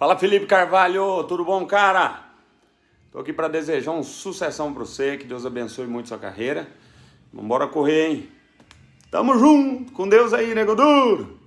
Fala Felipe Carvalho, tudo bom, cara? Tô aqui para desejar um sucessão para você, que Deus abençoe muito sua carreira. Vamos correr, hein? Tamo junto, com Deus aí, nego duro!